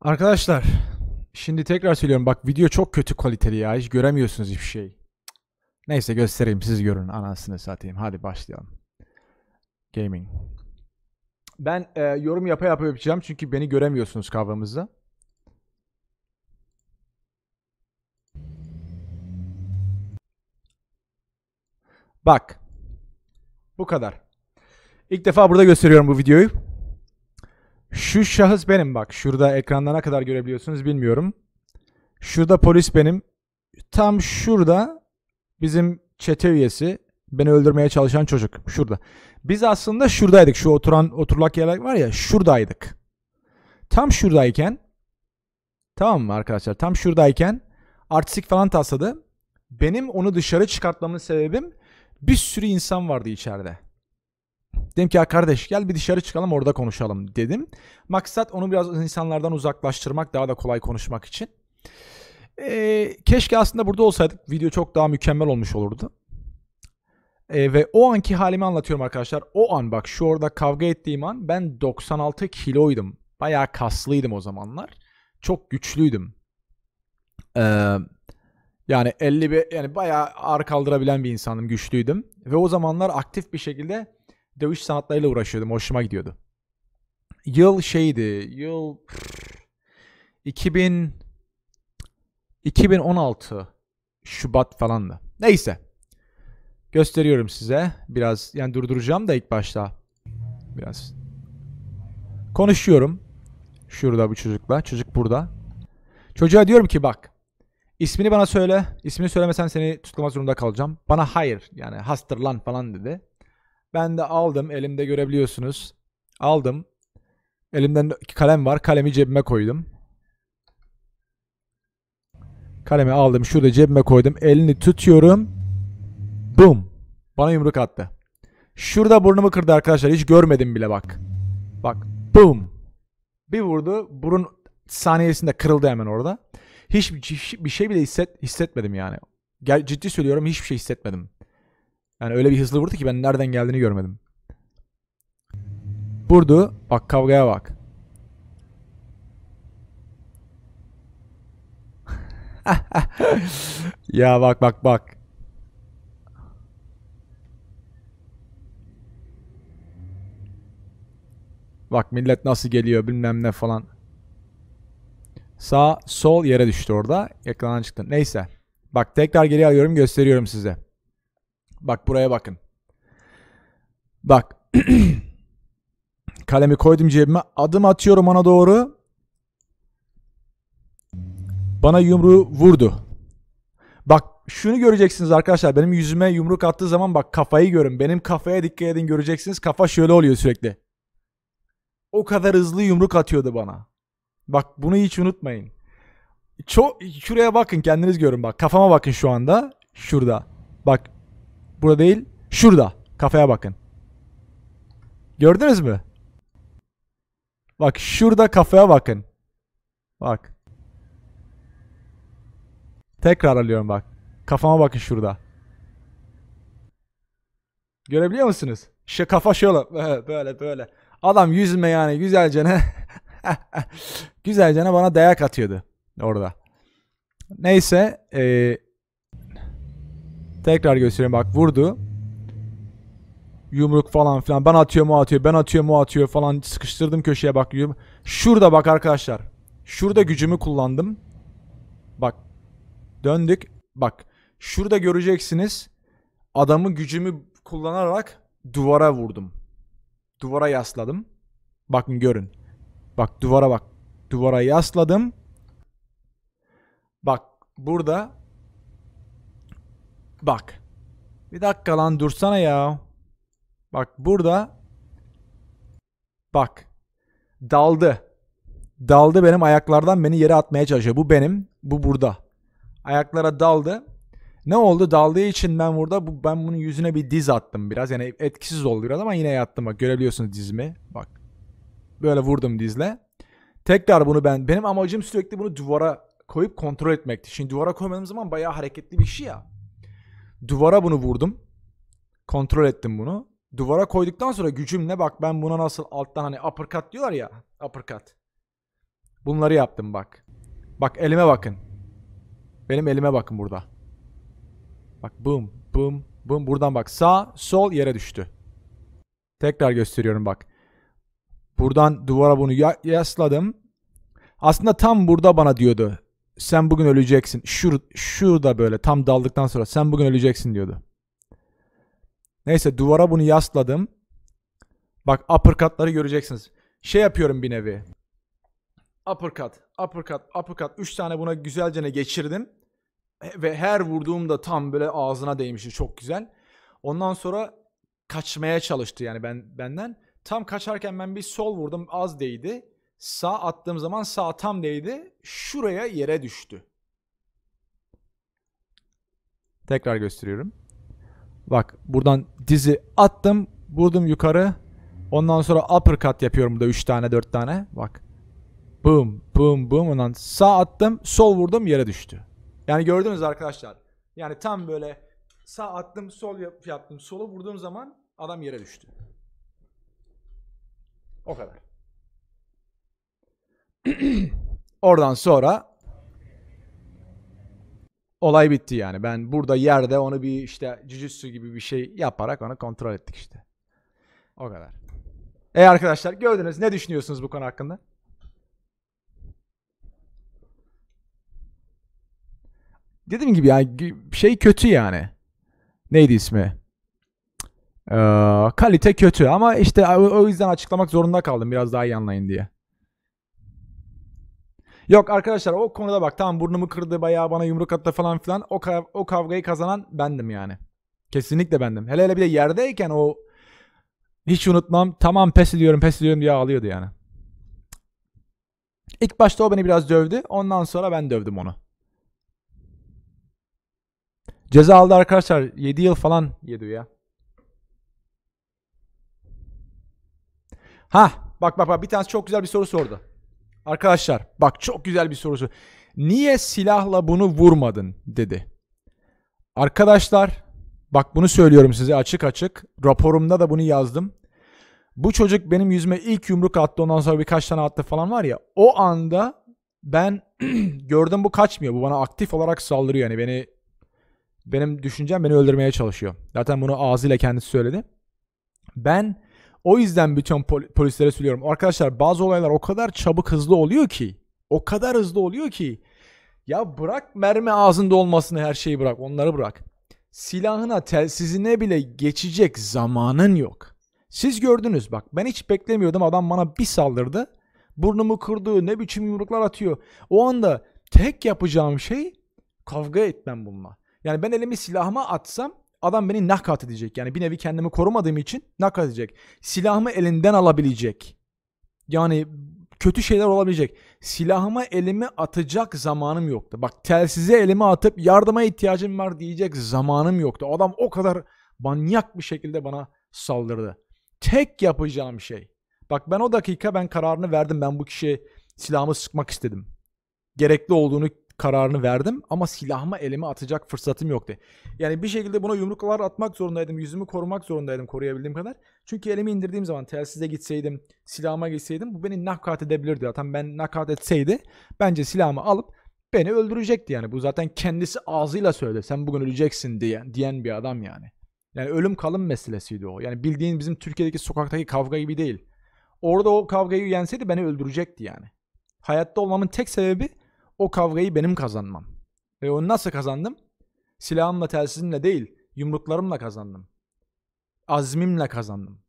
Arkadaşlar şimdi tekrar söylüyorum bak video çok kötü kaliteli ya hiç göremiyorsunuz hiçbir şey. Neyse göstereyim siz görün anasını satayım hadi başlayalım. Gaming. Ben e, yorum yapa yapa yapacağım çünkü beni göremiyorsunuz kavramızda. Bak. Bu kadar. İlk defa burada gösteriyorum bu videoyu. Şu şahıs benim bak. Şurada ekranda ne kadar görebiliyorsunuz bilmiyorum. Şurada polis benim. Tam şurada bizim çete üyesi beni öldürmeye çalışan çocuk. Şurada. Biz aslında şuradaydık. Şu oturan oturlak yerler var ya şuradaydık. Tam şuradayken tamam mı arkadaşlar? Tam şuradayken artistik falan tasladı. Benim onu dışarı çıkartmamın sebebim bir sürü insan vardı içeride. Dedim ki ya kardeş gel bir dışarı çıkalım orada konuşalım dedim. Maksat onu biraz insanlardan uzaklaştırmak daha da kolay konuşmak için. Ee, keşke aslında burada olsaydık video çok daha mükemmel olmuş olurdu. Ee, ve o anki halimi anlatıyorum arkadaşlar. O an bak şu orada kavga ettiğim an ben 96 kiloydum. Bayağı kaslıydım o zamanlar. Çok güçlüydüm. Ee, yani 50 bir, yani bayağı ağır kaldırabilen bir insanım, güçlüydüm. Ve o zamanlar aktif bir şekilde dövüş sanatlarıyla uğraşıyordum. Hoşuma gidiyordu. Yıl şeydi. Yıl 2000 2016 Şubat falan da. Neyse. Gösteriyorum size. Biraz yani durduracağım da ilk başta. Biraz. Konuşuyorum. Şurada bu çocukla. Çocuk burada. Çocuğa diyorum ki bak. İsmini bana söyle. İsmini söylemesen seni tutuklamak zorunda kalacağım. Bana hayır yani hastır lan falan dedi. Ben de aldım. Elimde görebiliyorsunuz. Aldım. Elimden kalem var. Kalemi cebime koydum. Kalemi aldım. Şurada cebime koydum. Elini tutuyorum. Bum. Bana yumruk attı. Şurada burnumu kırdı arkadaşlar. Hiç görmedim bile bak. Bak. Bum. Bir vurdu. Burun saniyesinde kırıldı hemen orada. Hiç bir şey bile hisset, hissetmedim yani. ciddi söylüyorum hiçbir şey hissetmedim. Yani öyle bir hızlı vurdu ki ben nereden geldiğini görmedim. Vurdu. Bak kavgaya bak. ya bak bak bak. Bak millet nasıl geliyor bilmem ne falan. Sağ sol yere düştü orada. Yakalanan çıktı. Neyse. Bak tekrar geri alıyorum gösteriyorum size. Bak buraya bakın. Bak. Kalemi koydum cebime. Adım atıyorum ona doğru. Bana yumruğu vurdu. Bak şunu göreceksiniz arkadaşlar. Benim yüzüme yumruk attığı zaman bak kafayı görün. Benim kafaya dikkat edin göreceksiniz. Kafa şöyle oluyor sürekli. O kadar hızlı yumruk atıyordu bana. Bak bunu hiç unutmayın. Çok şuraya bakın kendiniz görün bak. Kafama bakın şu anda. Şurada. Bak Burada değil. Şurada. Kafaya bakın. Gördünüz mü? Bak şurada kafaya bakın. Bak. Tekrar alıyorum bak. Kafama bakın şurada. Görebiliyor musunuz? Şu kafa şöyle böyle böyle. Adam yüzme yani güzelce ne, güzelce ne bana dayak atıyordu orada. Neyse e, Tekrar göstereyim bak vurdu. Yumruk falan filan. Ben atıyor mu atıyor. Ben atıyor mu atıyor falan. Sıkıştırdım köşeye bak. Şurada bak arkadaşlar. Şurada gücümü kullandım. Bak. Döndük. Bak. Şurada göreceksiniz. Adamı gücümü kullanarak duvara vurdum. Duvara yasladım. Bakın görün. Bak duvara bak. Duvara yasladım. Bak burada bak. Bir dakika lan dursana ya. Bak burada. Bak. Daldı. Daldı benim ayaklardan beni yere atmaya çalışıyor. Bu benim. Bu burada. Ayaklara daldı. Ne oldu? Daldığı için ben burada bu, ben bunun yüzüne bir diz attım biraz. Yani etkisiz oldu biraz ama yine yattım. Bak görebiliyorsunuz dizimi. Bak. Böyle vurdum dizle. Tekrar bunu ben benim amacım sürekli bunu duvara koyup kontrol etmekti. Şimdi duvara koymadığım zaman bayağı hareketli bir şey ya. Duvara bunu vurdum. Kontrol ettim bunu. Duvara koyduktan sonra gücüm ne bak ben buna nasıl alttan hani uppercut diyorlar ya. Uppercut. Bunları yaptım bak. Bak elime bakın. Benim elime bakın burada. Bak boom boom boom buradan bak sağ sol yere düştü. Tekrar gösteriyorum bak. Buradan duvara bunu yasladım. Aslında tam burada bana diyordu sen bugün öleceksin. Şur, şurada böyle tam daldıktan sonra sen bugün öleceksin diyordu. Neyse duvara bunu yasladım. Bak uppercutları göreceksiniz. Şey yapıyorum bir nevi. Uppercut, uppercut, uppercut. Üç tane buna güzelce geçirdim. Ve her vurduğumda tam böyle ağzına değmişti. Çok güzel. Ondan sonra kaçmaya çalıştı yani ben benden. Tam kaçarken ben bir sol vurdum az değdi. Sağ attığım zaman sağ tam değdi. Şuraya yere düştü. Tekrar gösteriyorum. Bak buradan dizi attım. Vurdum yukarı. Ondan sonra uppercut yapıyorum da 3 tane 4 tane. Bak. Boom boom boom. Ondan sağ attım. Sol vurdum yere düştü. Yani gördünüz arkadaşlar. Yani tam böyle sağ attım sol yaptım. Solu vurduğum zaman adam yere düştü. O kadar. Oradan sonra olay bitti yani. Ben burada yerde onu bir işte cücüsü gibi bir şey yaparak onu kontrol ettik işte. O kadar. E arkadaşlar gördünüz ne düşünüyorsunuz bu konu hakkında? Dediğim gibi yani şey kötü yani. Neydi ismi? Ee, kalite kötü ama işte o yüzden açıklamak zorunda kaldım biraz daha iyi anlayın diye. Yok arkadaşlar o konuda bak tamam burnumu kırdı bayağı bana yumruk attı falan filan. O, kav o kavgayı kazanan bendim yani. Kesinlikle bendim. Hele hele bir de yerdeyken o hiç unutmam tamam pes ediyorum pes ediyorum diye ağlıyordu yani. İlk başta o beni biraz dövdü. Ondan sonra ben dövdüm onu. Ceza aldı arkadaşlar. 7 yıl falan yedi ya. Ha, bak bak bak bir tanesi çok güzel bir soru sordu. Arkadaşlar bak çok güzel bir sorusu. Niye silahla bunu vurmadın dedi. Arkadaşlar bak bunu söylüyorum size açık açık. Raporumda da bunu yazdım. Bu çocuk benim yüzüme ilk yumruk attı ondan sonra birkaç tane attı falan var ya. O anda ben gördüm bu kaçmıyor. Bu bana aktif olarak saldırıyor. Yani beni benim düşüncem beni öldürmeye çalışıyor. Zaten bunu ağzıyla kendisi söyledi. Ben o yüzden bütün polislere söylüyorum. Arkadaşlar bazı olaylar o kadar çabuk hızlı oluyor ki. O kadar hızlı oluyor ki. Ya bırak mermi ağzında olmasını her şeyi bırak. Onları bırak. Silahına, telsizine bile geçecek zamanın yok. Siz gördünüz bak ben hiç beklemiyordum adam bana bir saldırdı. Burnumu kırdı ne biçim yumruklar atıyor. O anda tek yapacağım şey kavga etmem bununla. Yani ben elimi silahıma atsam Adam beni nakat edecek. Yani bir nevi kendimi korumadığım için nakat edecek. Silahımı elinden alabilecek. Yani kötü şeyler olabilecek. Silahıma elimi atacak zamanım yoktu. Bak telsize elimi atıp yardıma ihtiyacım var diyecek zamanım yoktu. Adam o kadar manyak bir şekilde bana saldırdı. Tek yapacağım şey. Bak ben o dakika ben kararını verdim. Ben bu kişiye silahımı sıkmak istedim. Gerekli olduğunu kararını verdim ama silahımı elime atacak fırsatım yoktu. Yani bir şekilde buna yumruklar atmak zorundaydım. Yüzümü korumak zorundaydım koruyabildiğim kadar. Çünkü elimi indirdiğim zaman telsize gitseydim, silahıma gitseydim bu beni nakat edebilirdi. Zaten ben nakat etseydi bence silahımı alıp beni öldürecekti yani. Bu zaten kendisi ağzıyla söyledi. Sen bugün öleceksin diyen, diyen bir adam yani. Yani ölüm kalım meselesiydi o. Yani bildiğin bizim Türkiye'deki sokaktaki kavga gibi değil. Orada o kavgayı yenseydi beni öldürecekti yani. Hayatta olmamın tek sebebi o kavgayı benim kazanmam. Ve onu nasıl kazandım? Silahımla, telsizimle değil, yumruklarımla kazandım. Azmimle kazandım.